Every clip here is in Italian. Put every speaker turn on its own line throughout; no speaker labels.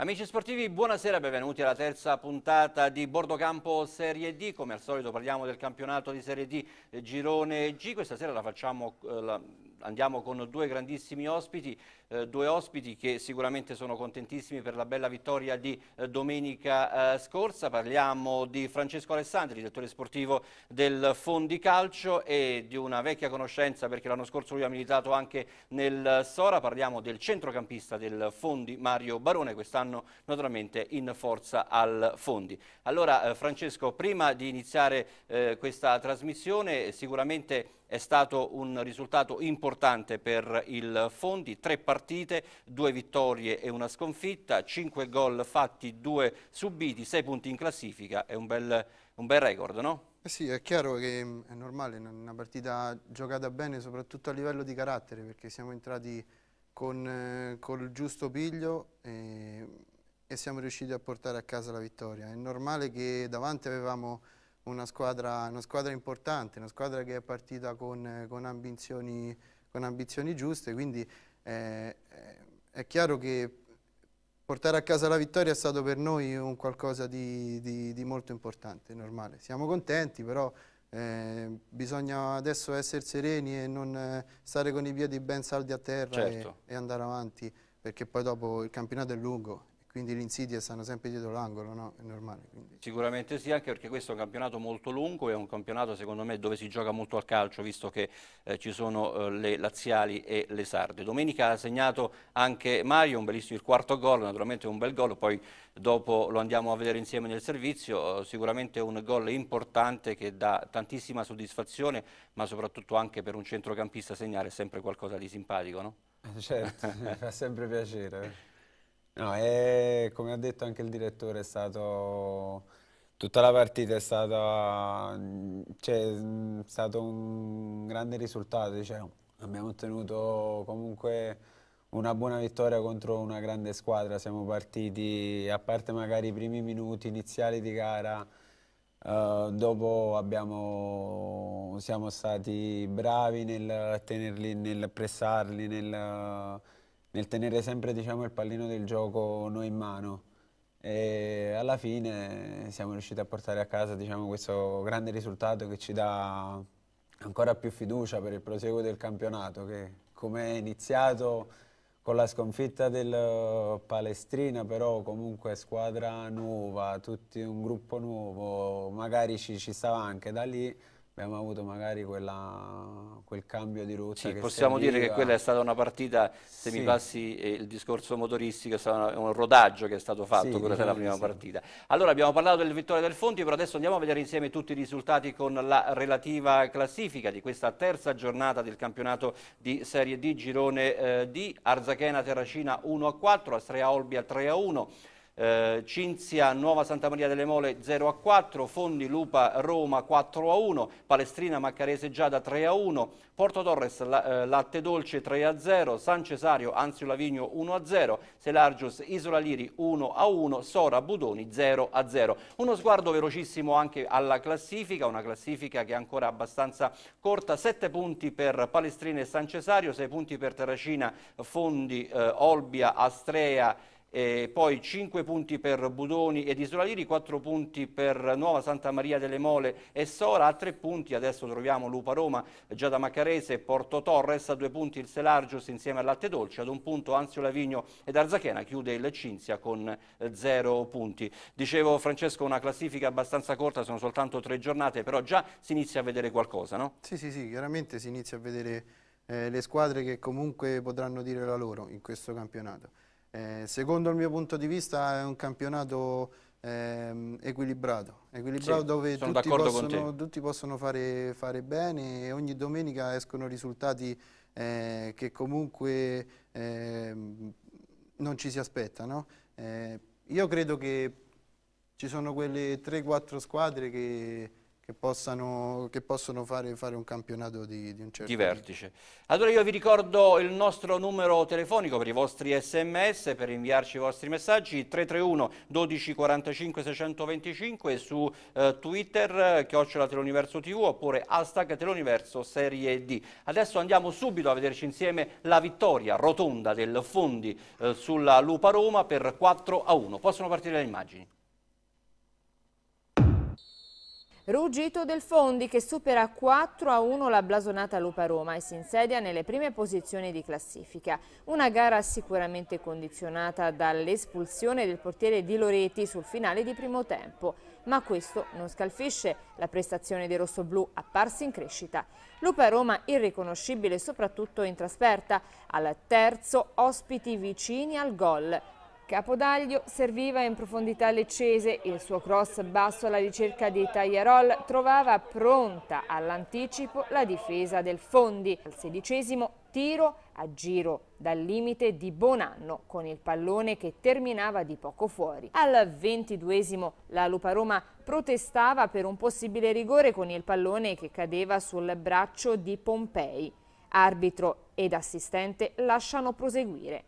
Amici sportivi, buonasera, e benvenuti alla terza puntata di Bordocampo Serie D. Come al solito parliamo del campionato di Serie D eh, Girone G. Questa sera la facciamo, eh, la, andiamo con due grandissimi ospiti eh, due ospiti che sicuramente sono contentissimi per la bella vittoria di eh, domenica eh, scorsa. Parliamo di Francesco Alessandri, direttore sportivo del Fondi Calcio e di una vecchia conoscenza perché l'anno scorso lui ha militato anche nel Sora. Parliamo del centrocampista del Fondi Mario Barone, quest'anno naturalmente in forza al Fondi. Allora eh, Francesco, prima di iniziare eh, questa trasmissione sicuramente è stato un risultato importante per il Fondi, tre partite partite, due vittorie e una sconfitta, 5 gol fatti, 2 subiti, 6 punti in classifica, è un bel, un bel record, no?
Eh sì, è chiaro che mm, è normale, una partita giocata bene soprattutto a livello di carattere perché siamo entrati con, eh, col giusto piglio e, e, siamo riusciti a portare a casa la vittoria. È normale che davanti avevamo una squadra, una squadra importante, una squadra che è partita con, eh, con, ambizioni, con ambizioni giuste, quindi eh, eh, è chiaro che portare a casa la vittoria è stato per noi un qualcosa di, di, di molto importante, normale. Siamo contenti, però eh, bisogna adesso essere sereni e non eh, stare con i piedi ben saldi a terra certo. e, e andare avanti, perché poi dopo il campionato è lungo quindi le insidie stanno sempre dietro l'angolo, no? È normale.
Quindi. Sicuramente sì, anche perché questo è un campionato molto lungo, è un campionato secondo me dove si gioca molto al calcio, visto che eh, ci sono eh, le laziali e le sarde. Domenica ha segnato anche Mario, un bellissimo il quarto gol, naturalmente un bel gol, poi dopo lo andiamo a vedere insieme nel servizio, eh, sicuramente un gol importante che dà tantissima soddisfazione, ma soprattutto anche per un centrocampista segnare è sempre qualcosa di simpatico, no?
Eh, certo, fa sempre piacere. No, e come ha detto anche il direttore, è stato tutta la partita è stata cioè, è stato un grande risultato, diciamo. Abbiamo ottenuto comunque una buona vittoria contro una grande squadra. Siamo partiti, a parte magari i primi minuti iniziali di gara, eh, dopo abbiamo, siamo stati bravi nel tenerli, nel pressarli, nel nel tenere sempre diciamo, il pallino del gioco noi in mano e alla fine siamo riusciti a portare a casa diciamo, questo grande risultato che ci dà ancora più fiducia per il proseguo del campionato che come è iniziato con la sconfitta del Palestrina però comunque squadra nuova, tutti un gruppo nuovo, magari ci, ci stava anche da lì abbiamo avuto magari quella, quel cambio di rotta. Sì, possiamo serviva. dire che quella è
stata una partita, se sì. mi passi eh, il discorso motoristico, è stato un rodaggio che è stato fatto, sì, quella diciamo è la prima sì. partita. Allora abbiamo parlato del Vittoria del Fonti, però adesso andiamo a vedere insieme tutti i risultati con la relativa classifica di questa terza giornata del campionato di Serie D, Girone eh, D, Arzachena Terracina 1-4, Astrea Olbia 3-1 eh, Cinzia Nuova Santa Maria delle Mole 0 a 4, Fondi Lupa Roma 4 a 1, Palestrina Maccarese Giada 3 a 1, Porto Torres la, eh, Latte Dolce 3 a 0, San Cesario Anzio Lavigno 1 a 0, Selargius Isola Liri 1 a 1, Sora Budoni 0 a 0. Uno sguardo velocissimo anche alla classifica, una classifica che è ancora abbastanza corta, 7 punti per Palestrina e San Cesario, 6 punti per Terracina, Fondi, eh, Olbia, Astrea e eh, poi 5 punti per Budoni ed Isolaliri, 4 punti per Nuova Santa Maria delle Mole e Sora, a 3 punti adesso troviamo Lupa Roma, Giada Macarese e Porto Torres, a 2 punti il Selargius insieme al Latte Dolce, ad un punto Anzio Lavigno ed Arzachena chiude il Cinzia con 0 eh, punti. Dicevo Francesco una classifica abbastanza corta, sono soltanto 3 giornate, però già si inizia a vedere qualcosa, no?
Sì, sì, sì, chiaramente si inizia a vedere eh, le squadre che comunque potranno dire la loro in questo campionato. Eh, secondo il mio punto di vista è un campionato ehm, equilibrato, equilibrato sì, dove tutti possono, tutti possono, fare, fare, bene e ogni domenica escono risultati eh, che comunque ehm, non ci si aspetta. No? Eh, io credo che ci sono quelle 3-4 squadre che che, possano, che possono fare, fare, un campionato di, di un
certo di vertice. Allora io vi ricordo il nostro numero telefonico per i vostri sms, per inviarci i vostri messaggi, 331 12 45 625 su eh, Twitter, chiocciola Teloniverso TV oppure hashtag Teloniverso Serie D. Adesso andiamo subito a vederci insieme la vittoria rotonda del Fondi eh, sulla Lupa Roma per 4 a 1. Possono partire le immagini.
Ruggito del Fondi che supera 4 a 1 la blasonata Lupa Roma e si insedia nelle prime posizioni di classifica. Una gara sicuramente condizionata dall'espulsione del portiere Di Loreti sul finale di primo tempo. Ma questo non scalfisce la prestazione dei rossoblù apparsi in crescita. Lupa Roma irriconoscibile soprattutto in trasferta, al terzo ospiti vicini al gol. Capodaglio serviva in profondità leccese, il suo cross basso alla ricerca di Tagliarol trovava pronta all'anticipo la difesa del Fondi. Al sedicesimo tiro a giro dal limite di Bonanno con il pallone che terminava di poco fuori. Al ventiduesimo la Lupa Roma protestava per un possibile rigore con il pallone che cadeva sul braccio di Pompei. Arbitro ed assistente lasciano proseguire.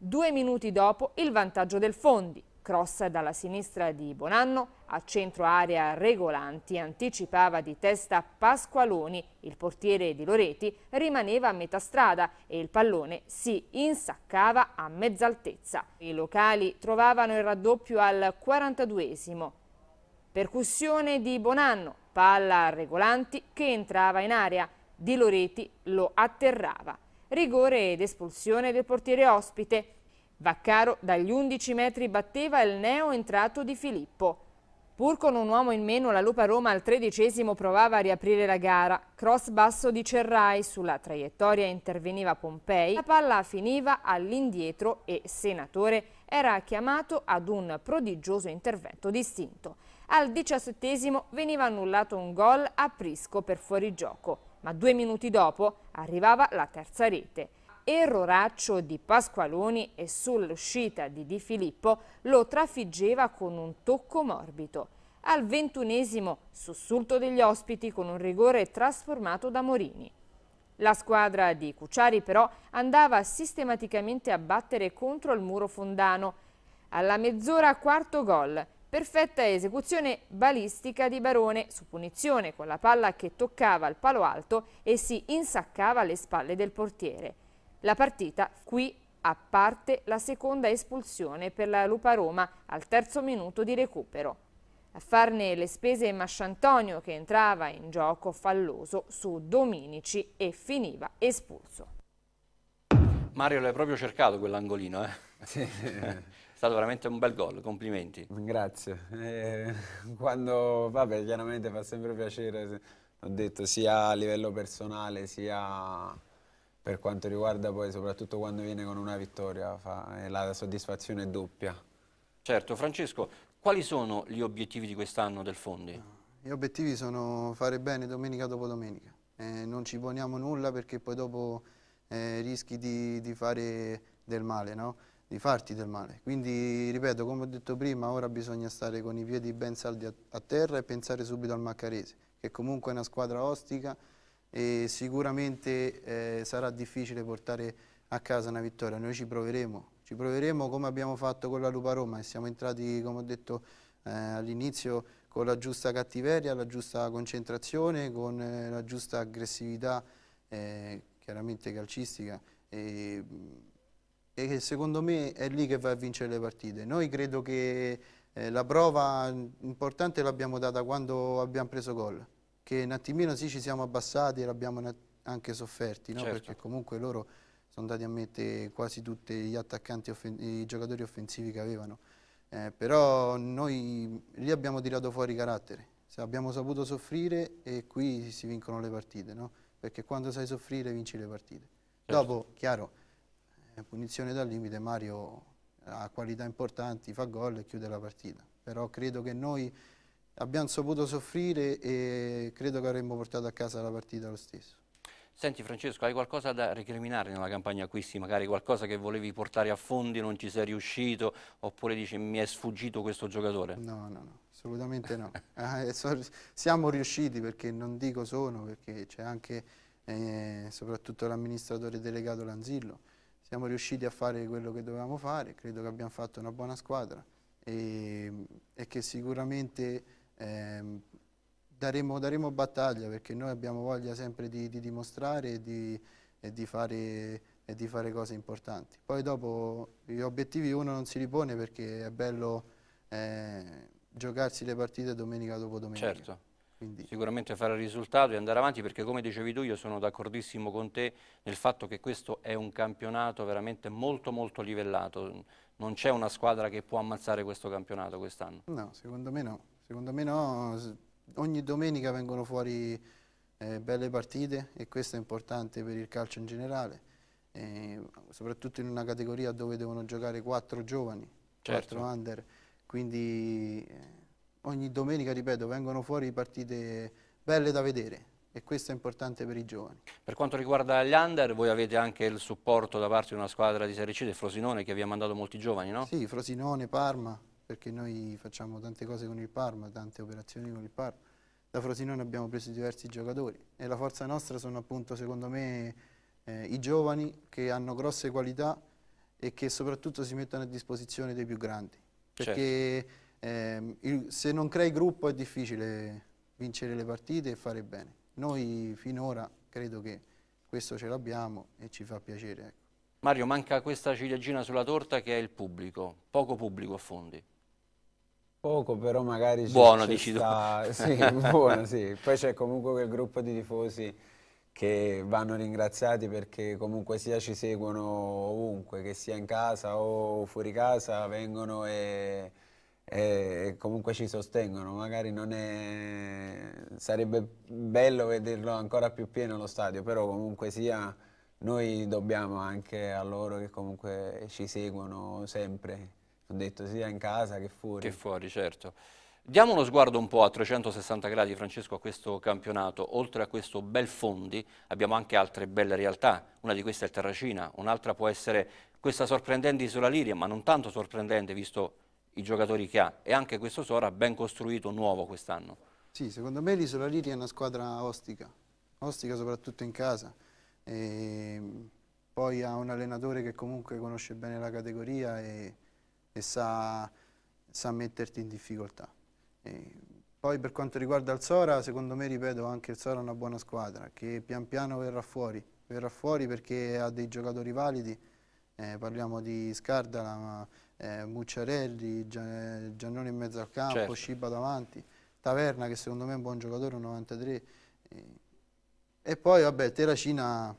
Due minuti dopo il vantaggio del Fondi, cross dalla sinistra di Bonanno a centro area Regolanti anticipava di testa Pasqualoni, il portiere di Loreti rimaneva a metà strada e il pallone si insaccava a mezz'altezza. I locali trovavano il raddoppio al 42esimo. Percussione di Bonanno, palla a Regolanti che entrava in area, Di Loreti lo atterrava rigore ed espulsione del portiere ospite. Vaccaro dagli 11 metri batteva il neo entrato di Filippo. Pur con un uomo in meno, la Lupa Roma al tredicesimo provava a riaprire la gara. Cross basso di Cerrai, sulla traiettoria interveniva Pompei, la palla finiva all'indietro e Senatore era chiamato ad un prodigioso intervento distinto. Al diciassettesimo veniva annullato un gol a Prisco per fuorigioco ma due minuti dopo arrivava la terza rete. Erroraccio di Pasqualoni e sull'uscita di Di Filippo lo trafiggeva con un tocco morbido. Al ventunesimo sussulto degli ospiti con un rigore trasformato da Morini. La squadra di Cucciari però andava sistematicamente a battere contro il muro fondano. Alla mezz'ora quarto gol, Perfetta esecuzione balistica di Barone su punizione con la palla che toccava il palo alto e si insaccava alle spalle del portiere. La partita qui a parte la seconda espulsione per la Lupa Roma al terzo minuto di recupero. A farne le spese Masciantonio che entrava in gioco falloso su Dominici e finiva espulso.
Mario l'hai proprio cercato quell'angolino, eh? Sì. stato veramente un bel gol, complimenti. Grazie.
Eh, quando, vabbè, chiaramente fa sempre piacere, ho detto, sia a livello personale, sia per quanto riguarda poi, soprattutto quando viene con una vittoria, fa, eh, la soddisfazione è doppia. Certo. Francesco, quali sono gli obiettivi di quest'anno del Fondi?
Gli obiettivi sono fare bene domenica dopo domenica. Eh, non ci poniamo nulla perché poi dopo eh, rischi di, di fare del male, no? di farti del male. Quindi, ripeto, come ho detto prima, ora bisogna stare con i piedi ben saldi a, a terra e pensare subito al Maccarese, che comunque è una squadra ostica e sicuramente eh, sarà difficile portare a casa una vittoria. Noi ci proveremo, ci proveremo come abbiamo fatto con la Lupa Roma e siamo entrati, come ho detto eh, all'inizio, con la giusta cattiveria, la giusta concentrazione, con eh, la giusta aggressività, eh, chiaramente calcistica. E, mm, e secondo me è lì che va a vincere le partite. Noi credo che eh, la prova importante l'abbiamo data quando abbiamo preso gol, che un attimino sì ci siamo abbassati e l'abbiamo anche sofferti, no? certo. perché comunque loro sono andati a mettere quasi tutti gli attaccanti, i giocatori offensivi che avevano. Eh, però noi lì abbiamo tirato fuori carattere, Se abbiamo saputo soffrire e qui si vincono le partite, no? perché quando sai soffrire vinci le partite. Certo. Dopo, chiaro, punizione dal limite, Mario ha qualità importanti, fa gol e chiude la partita. Però credo che noi abbiamo saputo soffrire e credo che avremmo portato a casa la partita lo stesso.
Senti Francesco, hai qualcosa da recriminare nella campagna acquisti? Magari qualcosa che volevi portare a fondi, e non ci sei riuscito, oppure dici mi è sfuggito questo giocatore?
No, no, no, assolutamente no. Ah, eh, siamo riusciti perché non dico sono, perché c'è anche eh, soprattutto l'amministratore delegato Lanzillo, siamo riusciti a fare quello che dovevamo fare, credo che abbiamo fatto una buona squadra e, e che sicuramente eh, daremo, daremo, battaglia perché noi abbiamo voglia sempre di, di dimostrare e di, e, di fare, e di, fare, cose importanti. Poi dopo gli obiettivi uno non si ripone perché è bello eh, giocarsi le partite domenica dopo domenica. Certo.
Quindi... Sicuramente fare il risultato e andare avanti perché come dicevi tu io sono d'accordissimo con te nel fatto che questo è un campionato veramente molto molto livellato, non c'è una squadra che può ammazzare questo campionato quest'anno.
No, secondo me no, secondo me no, ogni domenica vengono fuori eh, belle partite e questo è importante per il calcio in generale, eh, soprattutto in una categoria dove devono giocare quattro giovani, certo. quattro under, quindi... Eh, ogni domenica, ripeto, vengono fuori partite belle da vedere e questo è importante per i giovani.
Per quanto riguarda gli under, voi avete anche il supporto da parte di una squadra di Serie C del Frosinone che vi ha mandato molti giovani, no? Sì,
Frosinone, Parma, perché noi facciamo tante cose con il Parma, tante operazioni con il Parma. Da Frosinone abbiamo preso diversi giocatori e la forza nostra sono appunto, secondo me, eh, i giovani che hanno grosse qualità e che soprattutto si mettono a disposizione dei più grandi. Certo. Perché certo eh, il, se non crei gruppo è difficile vincere le partite e fare bene. Noi finora credo che questo ce l'abbiamo e ci fa piacere. Ecco.
Mario, manca questa ciliegina sulla torta che è il pubblico, poco pubblico a fondi.
Poco, però magari buono, dici sta... Sì, buono, sì. Poi c'è comunque quel gruppo di tifosi che vanno ringraziati perché comunque sia ci seguono ovunque, che sia in casa o fuori casa, vengono e e comunque ci sostengono, magari non è... sarebbe bello vederlo ancora più pieno lo stadio, però comunque sia noi dobbiamo anche a loro che comunque ci seguono sempre, ho detto sia in casa che fuori. Che
fuori, certo. Diamo uno sguardo un po' a 360 gradi, Francesco, a questo campionato. Oltre a questo bel fondi abbiamo anche altre belle realtà. Una di queste è il Terracina, un'altra può essere questa sorprendente Isola Liria, ma non tanto sorprendente visto i giocatori che ha e anche questo Sora ben costruito, nuovo quest'anno.
Sì, secondo me l'Isola Liri è una squadra ostica, ostica soprattutto in casa. E poi ha un allenatore che comunque conosce bene la categoria e, e sa, sa, metterti in difficoltà. E poi per quanto riguarda il Sora, secondo me, ripeto, anche il Sora è una buona squadra che pian piano verrà fuori, verrà fuori perché ha dei giocatori validi, eh, parliamo di Scardala, ma eh, Mucciarelli, Giannone in mezzo al campo, certo. Sciba davanti, Taverna che secondo me è un buon giocatore, 93. Eh. E poi vabbè, Terracina,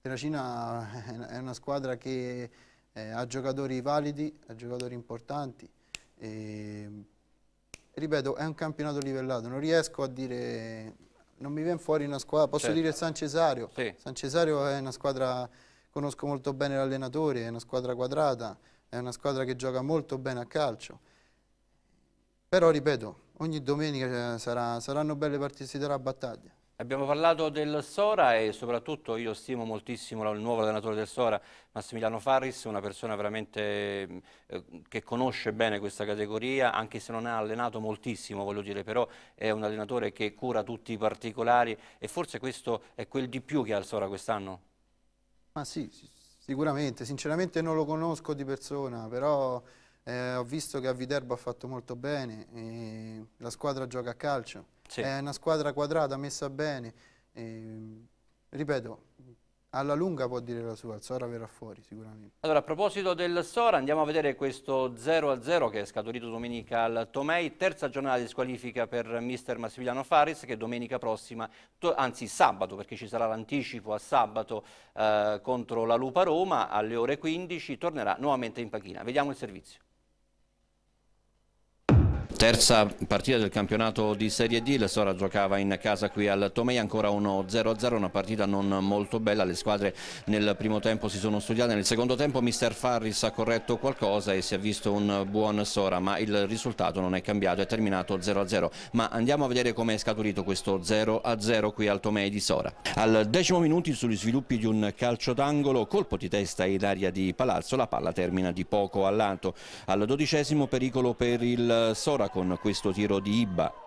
Terracina è una squadra che eh, ha giocatori validi, ha giocatori importanti. E, ripeto, è un campionato livellato, non riesco a dire... Non mi viene fuori una squadra, posso certo. dire San Cesario. Sì. San Cesario è una squadra, conosco molto bene l'allenatore, è una squadra quadrata, è una squadra che gioca molto bene a calcio, però ripeto, ogni domenica eh, sarà, saranno belle partite, si darà battaglia.
Abbiamo parlato del Sora e soprattutto io stimo moltissimo il nuovo allenatore del Sora, Massimiliano Farris, una persona veramente eh, che conosce bene questa categoria, anche se non ha allenato moltissimo, voglio dire, però è un allenatore che cura tutti i particolari e forse questo è quel di più che ha il Sora quest'anno?
Ma sì, sì, Sicuramente, sinceramente non lo conosco di persona, però eh, ho visto che a Viterbo ha fatto molto bene, la squadra gioca a calcio, sì. è una squadra quadrata, messa bene, e, ehm, ripeto, alla lunga può dire la sua, il Sora verrà fuori sicuramente.
Allora a proposito del Sora andiamo a vedere questo 0-0 che è scaturito domenica al Tomei, terza giornata di squalifica per mister Massimiliano Faris che domenica prossima, anzi sabato perché ci sarà l'anticipo a sabato eh, contro la Lupa Roma alle ore 15, tornerà nuovamente in panchina. Vediamo il servizio. Terza partita del campionato di Serie D, la Sora giocava in casa qui al Tomei, ancora 1-0-0, una partita non molto bella, le squadre nel primo tempo si sono studiate, nel secondo tempo mister Farris ha corretto qualcosa e si è visto un buon Sora, ma il risultato non è cambiato, è terminato 0-0, ma andiamo a vedere come è scaturito questo 0-0 qui al Tomei di Sora. Al decimo minuto sugli sviluppi di un calcio d'angolo, colpo di testa in aria di Palazzo, la palla termina di poco all'alto, al dodicesimo pericolo per il Sora con questo tiro di Iba.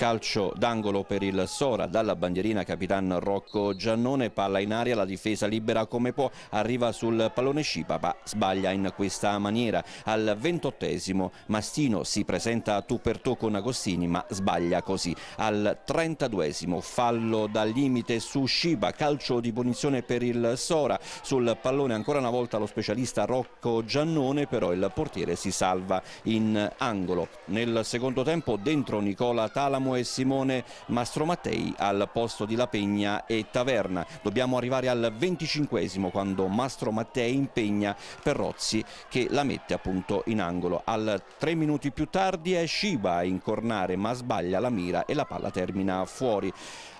Calcio d'angolo per il Sora, dalla bandierina capitan Rocco Giannone, palla in aria, la difesa libera come può, arriva sul pallone Scipa, ma sbaglia in questa maniera. Al ventottesimo Mastino si presenta a tu per tu con Agostini, ma sbaglia così. Al trentaduesimo fallo dal limite su Scipa, calcio di punizione per il Sora, sul pallone ancora una volta lo specialista Rocco Giannone, però il portiere si salva in angolo. Nel secondo tempo dentro Nicola Talamo Bergamo e Simone Mastromattei al posto di La Pegna e Taverna. Dobbiamo arrivare al 25 quando Mastromattei impegna Perrozzi che la mette appunto in angolo. Al 3 minuti più tardi è Shiba a incornare ma sbaglia la mira e la palla termina fuori.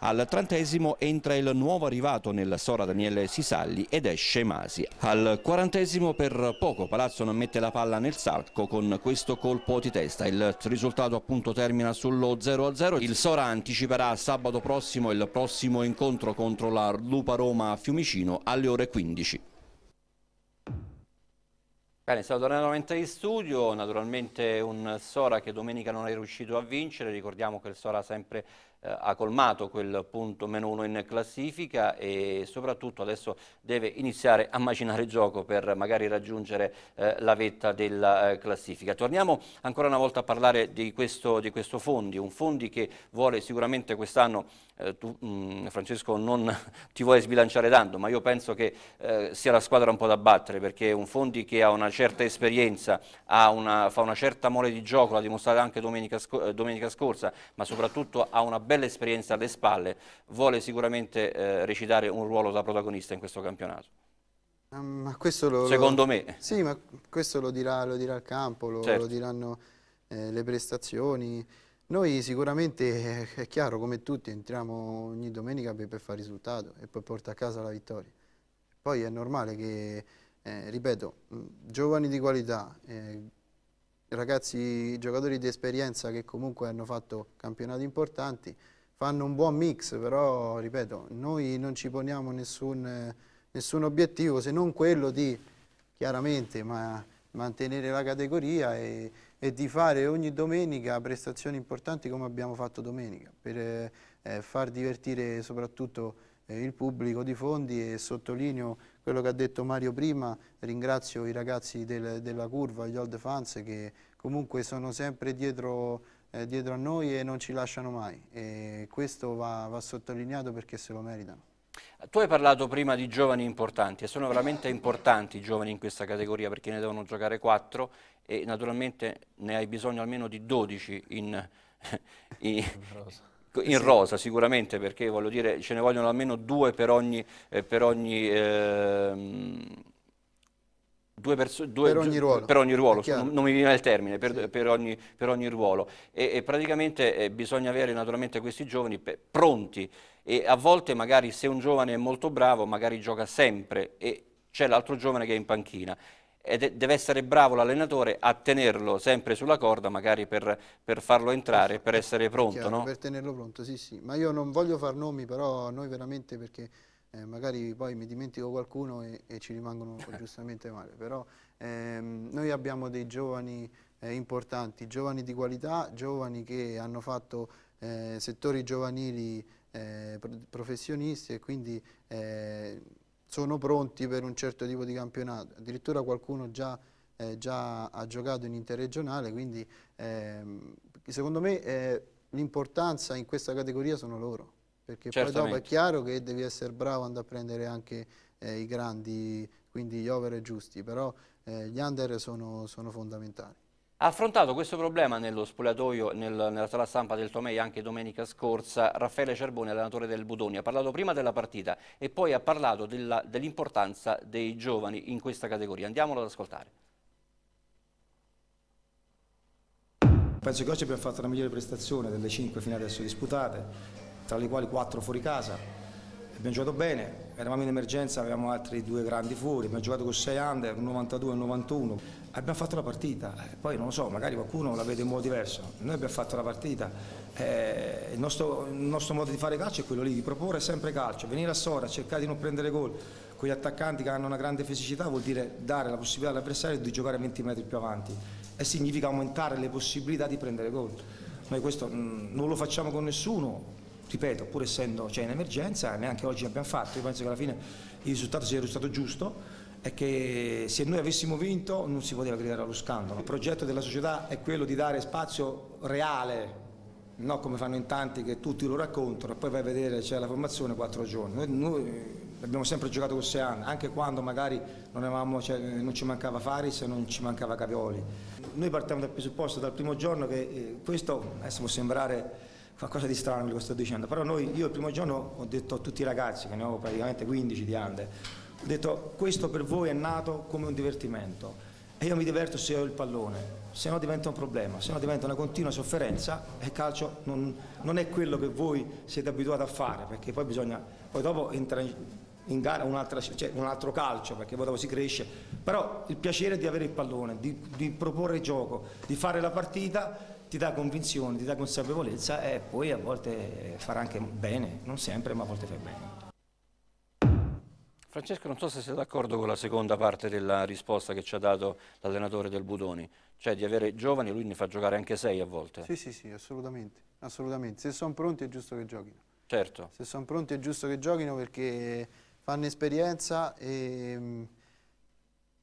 Al trentesimo entra il nuovo arrivato nel Sora Daniele Sisalli ed esce Masi. Al quarantesimo per poco Palazzo non mette la palla nel sacco con questo colpo di testa. Il risultato appunto termina sullo 0-0 1-0, il Sora anticiperà sabato prossimo il prossimo incontro contro la Lupa Roma a Fiumicino alle ore 15. Bene, siamo tornati nuovamente in studio, naturalmente un Sora che domenica non è riuscito a vincere, ricordiamo che il Sora ha sempre eh, ha colmato quel punto meno uno in classifica e soprattutto adesso deve iniziare a macinare gioco per magari raggiungere eh, la vetta della eh, classifica. Torniamo ancora una volta a parlare di questo, di questo Fondi, un Fondi che vuole sicuramente quest'anno eh, tu mh, mm, Francesco non ti vuoi sbilanciare tanto, ma io penso che eh, sia la squadra un po' da battere, perché un Fondi che ha una certa esperienza, una, fa una certa mole di gioco, l'ha dimostrato anche domenica, sco eh, domenica, scorsa, ma soprattutto ha una bella esperienza alle spalle, vuole sicuramente eh, recitare un ruolo da protagonista in questo campionato.
Um, lo, Secondo lo, me. Sì, ma questo lo dirà, lo dirà il campo, lo, certo. lo diranno eh, le prestazioni. Noi sicuramente, eh, è chiaro, come tutti, entriamo ogni domenica per fare risultato e poi porta a casa la vittoria. Poi è normale che, eh, ripeto, mm, giovani di qualità, eh, ragazzi, giocatori di esperienza che comunque hanno fatto campionati importanti, fanno un buon mix, però, ripeto, noi non ci poniamo nessun, eh, nessun obiettivo se non quello di, chiaramente, ma mantenere la categoria e, e, di fare ogni domenica prestazioni importanti come abbiamo fatto domenica per eh, far divertire soprattutto eh, il pubblico di Fondi e sottolineo quello che ha detto Mario prima, ringrazio i ragazzi del, della curva, gli old fans che comunque sono sempre dietro, eh, dietro a noi e non ci lasciano mai e questo va, va sottolineato perché se lo meritano.
Tu hai parlato prima di giovani importanti e sono veramente importanti i giovani in questa categoria perché ne devono giocare 4 e naturalmente ne hai bisogno almeno di 12 in, in, in rosa sicuramente perché voglio dire ce ne vogliono almeno 2 per ogni, per ogni eh, ehm, Due due, per ogni ruolo, per ogni ruolo non, mi viene il termine, per, sì. per, ogni, per ogni, ruolo. E, e praticamente eh, bisogna avere naturalmente questi giovani pronti e a volte magari se un giovane è molto bravo magari gioca sempre e c'è l'altro giovane che è in panchina e deve essere bravo l'allenatore a tenerlo sempre sulla corda magari per, per farlo entrare, per essere pronto Chiaro, no? per
tenerlo pronto, sì sì ma io non voglio far nomi però noi veramente perché eh, magari poi mi dimentico qualcuno e, e ci rimangono giustamente male però ehm, noi abbiamo dei giovani eh, importanti, giovani di qualità giovani che hanno fatto eh, settori giovanili eh, professionisti e quindi eh, sono pronti per un certo tipo di campionato. Addirittura qualcuno già, eh, già ha giocato in interregionale, quindi ehm, secondo me eh, l'importanza in questa categoria sono loro, perché Certamente. poi dopo è chiaro che devi essere bravo andare a prendere anche eh, i grandi, quindi gli over giusti, però eh, gli under sono, sono fondamentali.
Ha affrontato questo problema nello spogliatoio, nel, nella sala stampa del Tomei anche domenica scorsa, Raffaele Cerbone, allenatore del Budoni. Ha parlato prima della partita e poi ha parlato dell'importanza dell dei giovani in questa
categoria. Andiamolo ad ascoltare. Penso che oggi abbiamo fatto la migliore prestazione delle cinque fino adesso disputate, tra le quali quattro fuori casa. Abbiamo giocato bene, eravamo in emergenza, avevamo altri due grandi fuori, abbiamo giocato con 6 under, un 92 e un 91 abbiamo fatto la partita, eh, poi non lo so, magari qualcuno la vede in modo diverso, noi abbiamo fatto la partita, eh, il, nostro, il, nostro, modo di fare calcio è quello lì, di proporre sempre calcio, venire a Sora, cercare di non prendere gol, con gli attaccanti che hanno una grande fisicità vuol dire dare la possibilità all'avversario di giocare 20 metri più avanti e significa aumentare le possibilità di prendere gol. Noi questo mm, non lo facciamo con nessuno, ripeto, pur essendo cioè, in emergenza, neanche oggi abbiamo fatto, io penso che alla fine il risultato sia risultato giusto, è che se noi avessimo vinto non si poteva gridare allo scandalo. Il progetto della società è quello di dare spazio reale, non come fanno in tanti che tutti lo raccontano e poi vai a vedere c'è la formazione quattro giorni. Noi, noi abbiamo sempre giocato con anni, anche quando magari non, avevamo, cioè, non ci mancava Faris e non ci mancava Cavioli. Noi partiamo dal presupposto dal primo giorno che eh, questo adesso può sembrare qualcosa di strano quello che sto dicendo, però noi, io il primo giorno ho detto a tutti i ragazzi, che ne ho praticamente 15 di Ande, ho detto questo per voi è nato come un divertimento e io mi diverto se ho il pallone, se no diventa un problema, se no diventa una continua sofferenza e il calcio non, non è quello che voi siete abituati a fare perché poi bisogna, poi dopo entra in, in gara cioè un altro calcio perché poi dopo si cresce, però il piacere di avere il pallone, di, di proporre il gioco, di fare la partita ti dà convinzione, ti dà consapevolezza e poi a volte farà anche bene, non sempre ma a volte fai bene.
Francesco, non so se sei d'accordo con la seconda parte della risposta che ci ha dato l'allenatore del Budoni, cioè di avere giovani, lui ne fa giocare anche sei a volte. Sì, sì,
sì, assolutamente, assolutamente. Se sono pronti è giusto che giochino. Certo. Se sono pronti è giusto che giochino perché fanno esperienza e,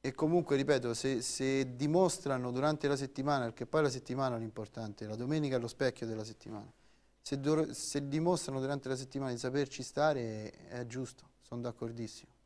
e comunque, ripeto, se, se, dimostrano durante la settimana, perché poi la settimana è l'importante, la domenica è lo specchio della settimana, se, se dimostrano durante la settimana di saperci stare è giusto, sono d'accordissimo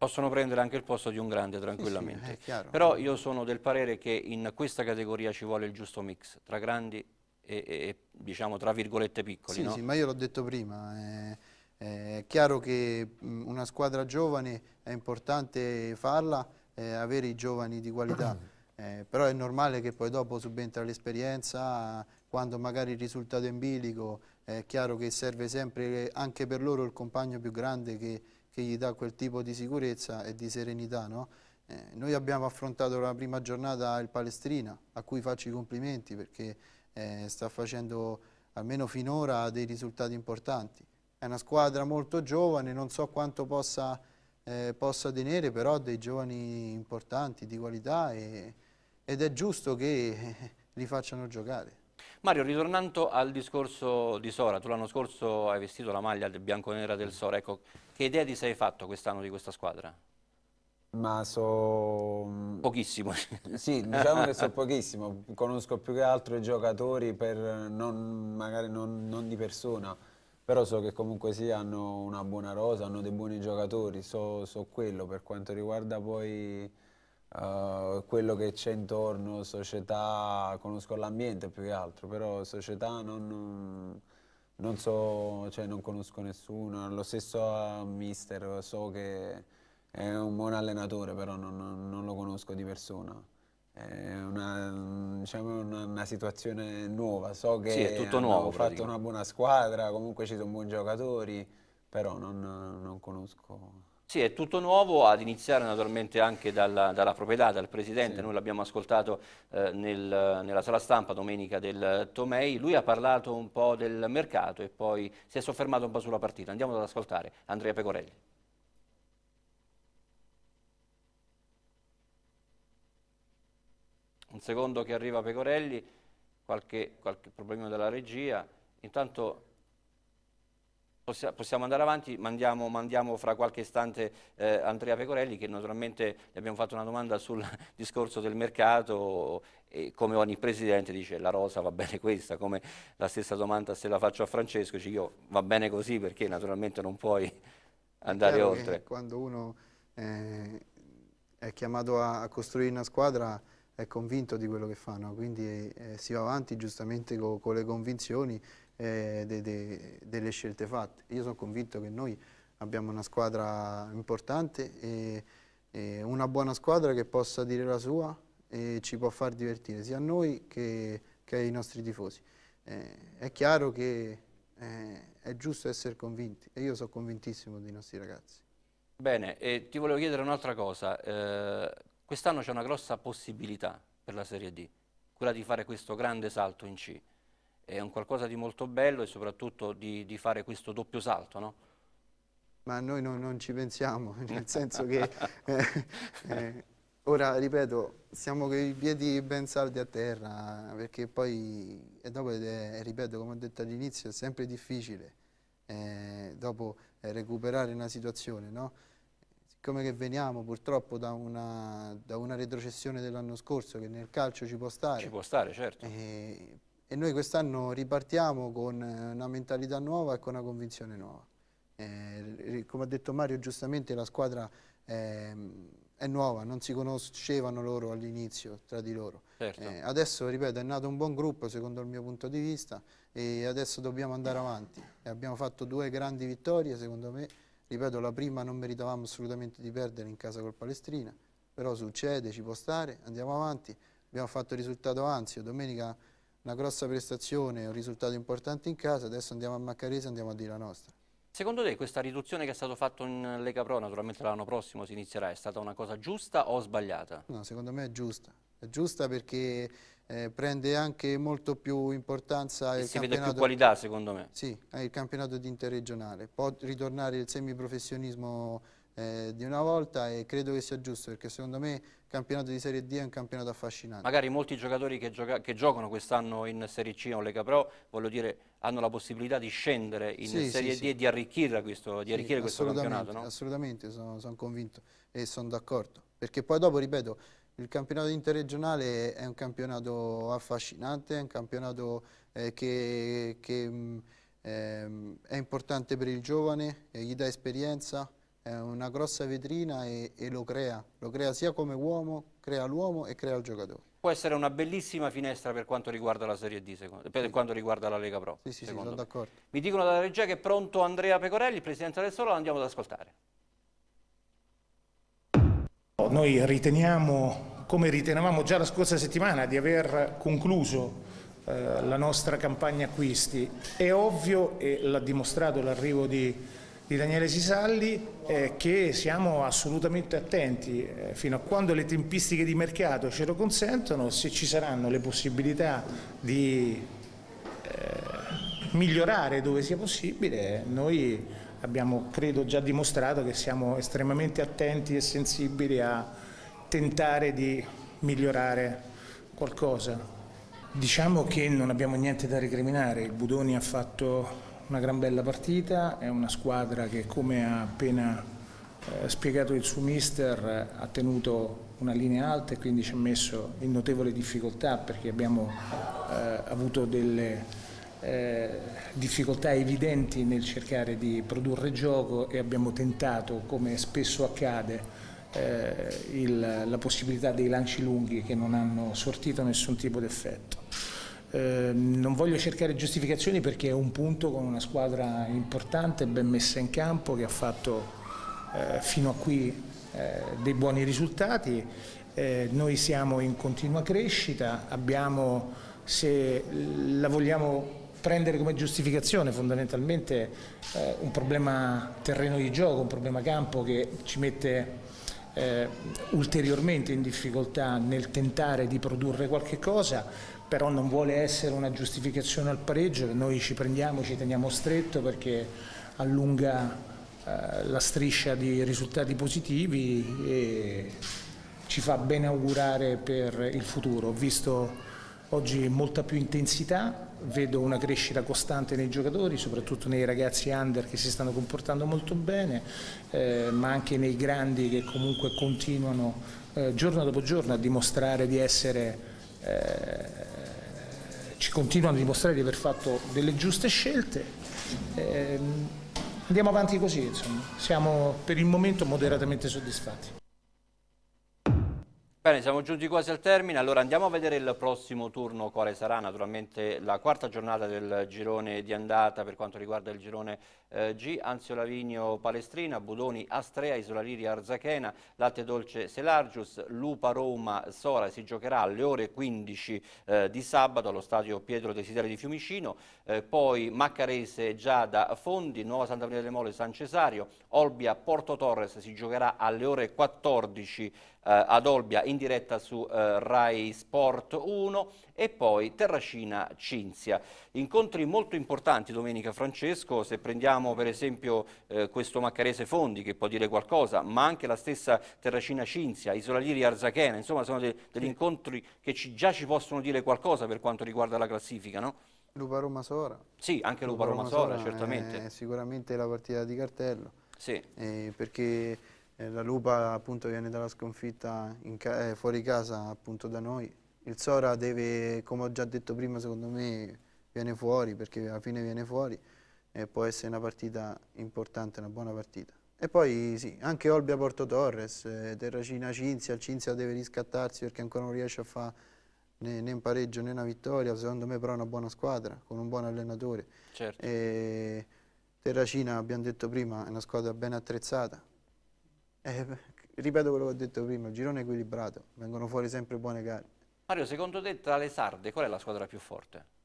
possono prendere anche il posto di un grande tranquillamente. Sì, sì, eh, Però io sono del parere che in questa categoria ci vuole il giusto mix tra grandi e, e, diciamo tra virgolette piccoli. Sì, no? sì
ma io l'ho detto prima. Eh... eh è chiaro che una squadra giovane è importante farla, eh, avere i giovani di qualità, eh, però è normale che poi dopo subentra l'esperienza, quando magari il risultato è in bilico, è chiaro che serve sempre anche per loro il compagno più grande che che gli dà quel tipo di sicurezza e di serenità. No? Eh, noi abbiamo affrontato la prima giornata il Palestrina, a cui faccio i complimenti perché eh, sta facendo almeno finora dei risultati importanti. È una squadra molto giovane, non so quanto possa, eh, possa tenere, però dei giovani importanti, di qualità e, ed è giusto che li facciano giocare.
Mario, ritornando al discorso di Sora, tu l'anno scorso hai vestito la maglia del bianconera del Sora, ecco, che idea ti sei fatto quest'anno di questa squadra?
Ma so... Mm, pochissimo. Sì, diciamo che so pochissimo, conosco più che altro i giocatori, per non, magari non, non di persona, però so che comunque sì hanno una buona rosa, hanno dei buoni giocatori, so, so quello per quanto riguarda poi eh, quello che c'è intorno, società, conosco l'ambiente più che altro, però società non, non, so, cioè non conosco nessuno, lo stesso eh, mister, so che è un buon allenatore, però non, non lo conosco di persona. È una, diciamo, una, una, situazione nuova, so che sì, è tutto nuovo, fatto una buona squadra, comunque ci sono buoni giocatori, però non, non conosco...
Sì, è tutto nuovo, ad iniziare naturalmente anche dalla, dalla proprietà, dal presidente, sì. noi l'abbiamo ascoltato eh, nel, nella sala stampa domenica del Tomei, lui ha parlato un po' del mercato e poi si è soffermato un po' sulla partita, andiamo ad ascoltare Andrea Pecorelli. Un secondo che arriva Pecorelli, qualche, qualche problema della regia, intanto possiamo andare avanti, mandiamo, mandiamo fra qualche istante eh, Andrea Pecorelli che naturalmente gli abbiamo fatto una domanda sul discorso del mercato e come ogni presidente dice la rosa va bene questa, come la stessa domanda se la faccio a Francesco, dice io va bene così perché naturalmente non puoi andare oltre.
Quando uno eh, è chiamato a, a, costruire una squadra è convinto di quello che fanno, quindi eh, si va avanti giustamente con le convinzioni eh, de, de, delle scelte fatte. Io sono convinto che noi abbiamo una squadra importante, e, e una buona squadra che possa dire la sua e ci può far divertire sia a noi che, che ai nostri tifosi. Eh, è chiaro che eh, è giusto essere convinti e io sono convintissimo dei nostri ragazzi.
Bene, e ti volevo chiedere un'altra cosa. Eh, Quest'anno c'è una grossa possibilità per la Serie D, quella di fare questo grande salto in C è un qualcosa di molto bello e soprattutto di, di fare questo doppio salto, no?
Ma noi no, non ci pensiamo, nel senso che eh, eh, ora ripeto, siamo con i piedi ben saldi a terra, perché poi, e dopo, è, eh, ripeto, come ho detto all'inizio, è sempre difficile eh, dopo eh, recuperare una situazione, no? Siccome che veniamo purtroppo da una, da una retrocessione dell'anno scorso, che nel calcio ci può stare. Ci può
stare, certo. Eh,
e noi quest'anno ripartiamo con eh, una mentalità nuova e con una convinzione nuova. Eh, come ha detto Mario giustamente la squadra è, ehm, è nuova, non si conoscevano loro all'inizio tra di loro. Certo. Eh, adesso, ripeto, è nato un buon gruppo secondo il mio punto di vista e adesso dobbiamo andare avanti. E abbiamo fatto due grandi vittorie secondo me, ripeto la prima non meritavamo assolutamente di perdere in casa col Palestrina, però succede, ci può stare, andiamo avanti, abbiamo fatto il risultato anzio, domenica una grossa prestazione, un risultato importante in casa, adesso andiamo a Maccarese e andiamo a dire la nostra.
Secondo te questa riduzione che è stata fatta in Lega Pro, naturalmente l'anno prossimo si inizierà, è stata una cosa giusta o sbagliata?
No, secondo me è giusta. È giusta perché eh, prende anche molto più importanza e il si campionato... vede più qualità secondo me. Sì, il campionato di interregionale. Può ritornare il semiprofessionismo eh, di una volta e credo che sia giusto perché secondo me il campionato di Serie D è un campionato affascinante.
Magari molti giocatori che, gioca che giocano quest'anno in Serie C o Lega Pro, voglio dire, hanno la possibilità di scendere in sì, Serie sì, D e di arricchire questo, di arricchire questo campionato. No?
Assolutamente, sono, sono convinto e sono d'accordo. Perché poi dopo, ripeto, il campionato interregionale è un campionato affascinante, è un campionato eh, che, che mh, mm, ehm, è importante per il giovane, eh, gli dà esperienza, è eh, una grossa vetrina e, e lo crea, lo crea sia come uomo, crea l'uomo e crea il giocatore.
Può essere una bellissima finestra per quanto riguarda la Serie D, secondo, per sì. quanto riguarda la Lega Pro. Sì, sì, sì sono d'accordo. Mi dicono dalla regia che è pronto Andrea Pecorelli, il presidente del Solo, andiamo ad ascoltare.
Noi riteniamo, come ritenevamo già la scorsa settimana, di aver concluso eh, la nostra campagna acquisti. È ovvio, e l'ha dimostrato l'arrivo di di Daniele Sisalli eh, che siamo assolutamente attenti eh, fino a quando le tempistiche di mercato ce lo consentono, se ci saranno le possibilità di eh, migliorare dove sia possibile, noi abbiamo credo già dimostrato che siamo estremamente attenti e sensibili a tentare di migliorare qualcosa. Diciamo che non abbiamo niente da recriminare, il Budoni ha fatto una gran bella partita, è una squadra che come ha appena eh, spiegato il suo mister ha tenuto una linea alta e quindi ci ha messo in notevole difficoltà perché abbiamo eh, avuto delle eh, difficoltà evidenti nel cercare di produrre gioco e abbiamo tentato come spesso accade eh, il, la possibilità dei lanci lunghi che non hanno sortito nessun tipo di effetto. Ehm, non voglio cercare giustificazioni perché è un punto con una squadra importante, ben messa in campo, che ha fatto eh, fino a qui eh, dei buoni risultati. Eh, noi siamo in continua crescita, abbiamo, se la vogliamo prendere come giustificazione fondamentalmente eh, un problema terreno di gioco, un problema campo che ci mette eh, ulteriormente in difficoltà nel tentare di produrre qualche cosa, però non vuole essere una giustificazione al pareggio noi ci prendiamo, ci teniamo stretto perché allunga eh, la striscia di risultati positivi e ci fa ben augurare per il futuro. Ho visto oggi molta più intensità, vedo una crescita costante nei giocatori, soprattutto nei ragazzi under che si stanno comportando molto bene, eh, ma anche nei grandi che comunque continuano eh, giorno dopo giorno a dimostrare di essere... Eh, ci continuano a dimostrare di aver fatto delle giuste scelte. Ehm, andiamo avanti così, insomma. siamo per il momento moderatamente soddisfatti.
Bene, siamo giunti quasi al termine, allora andiamo a vedere il prossimo turno quale sarà naturalmente la quarta giornata del girone di andata per quanto riguarda il girone eh, G, Anzio Lavinio Palestrina, Budoni Astrea, Isola Liria Arzachena, Latte Dolce Selargius, Lupa Roma Sora si giocherà alle ore 15 eh, di sabato allo stadio Pietro Desideri di Fiumicino, eh, poi Maccarese Giada Fondi, Nuova Santa Maria delle Mole San Cesario, Olbia Porto Torres si giocherà alle ore 14 eh, ad Olbia in diretta su eh, Rai Sport 1 e poi Terracina Cinzia. Incontri molto importanti domenica Francesco, se prendiamo abbiamo per esempio eh, questo Maccarese Fondi che può dire qualcosa, ma anche la stessa Terracina Cinzia, Isola Liri Arzachena, insomma sono de degli incontri che ci, già ci possono dire qualcosa per quanto riguarda la classifica, no?
Lupa Roma Sora. Sì, anche Lupa, Roma, Sora, certamente. È eh, sicuramente la partita di cartello. Sì. Eh, perché eh, la Lupa appunto viene dalla sconfitta ca eh, fuori casa appunto da noi. Il Sora deve, come ho già detto prima, secondo me viene fuori perché alla fine viene fuori e può essere una partita importante, una buona partita. E poi sì, anche Olbia Porto Torres, eh, Terracina Cinzia, il Cinzia deve riscattarsi perché ancora non riesce a fare né, né, un pareggio né una vittoria, secondo me però è una buona squadra, con un buon allenatore. Certo. E Terracina, abbiamo detto prima, è una squadra ben attrezzata. E, eh, ripeto quello che ho detto prima, il girone è equilibrato, vengono fuori sempre buone gare.
Mario, secondo te tra le sarde qual è la squadra più forte?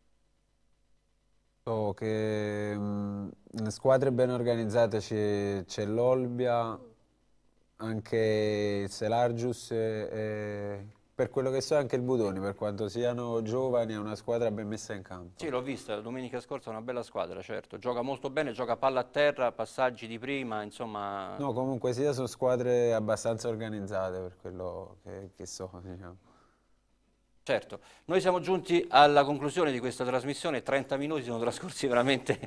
So oh, che mh, mm, le squadre ben organizzate c'è l'Olbia, anche il Selargius e, e, per quello che so anche il Budoni, per quanto siano giovani è una squadra ben messa in campo.
Sì, l'ho vista domenica scorsa, è una bella squadra, certo. Gioca molto bene, gioca palla a terra, passaggi di prima, insomma... No,
comunque sia sono squadre abbastanza organizzate per quello che, che so, diciamo.
Certo, noi siamo giunti alla conclusione di questa trasmissione, 30 minuti sono trascorsi veramente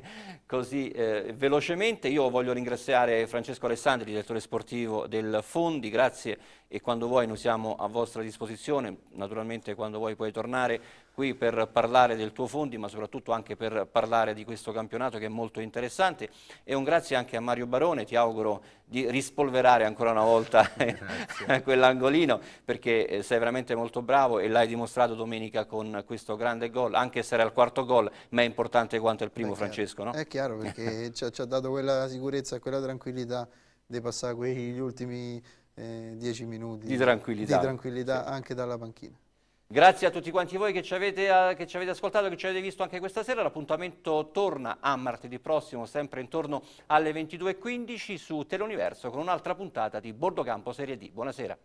così eh, velocemente, io voglio ringraziare Francesco Alessandri, direttore sportivo del Fondi, grazie e quando vuoi noi siamo a vostra disposizione, naturalmente quando vuoi puoi tornare qui per parlare del tuo Fondi ma soprattutto anche per parlare di questo campionato che è molto interessante e un grazie anche a Mario Barone, ti auguro di rispolverare ancora una volta quell'angolino perché eh, sei veramente molto bravo e l'hai dimostrato domenica con questo grande gol, anche se era il quarto gol, ma è importante quanto il primo, è Francesco. No? È
chiaro perché ci, ha, ci ha dato quella sicurezza e quella tranquillità di passare quegli ultimi eh, dieci minuti di tranquillità, di tranquillità sì. anche dalla panchina.
Grazie a tutti quanti voi che ci avete, che ci avete ascoltato, che ci avete visto anche questa sera. L'appuntamento torna a martedì prossimo, sempre intorno alle 22.15 su Teleuniverso con un'altra puntata di Bordo Campo Serie D. Buonasera.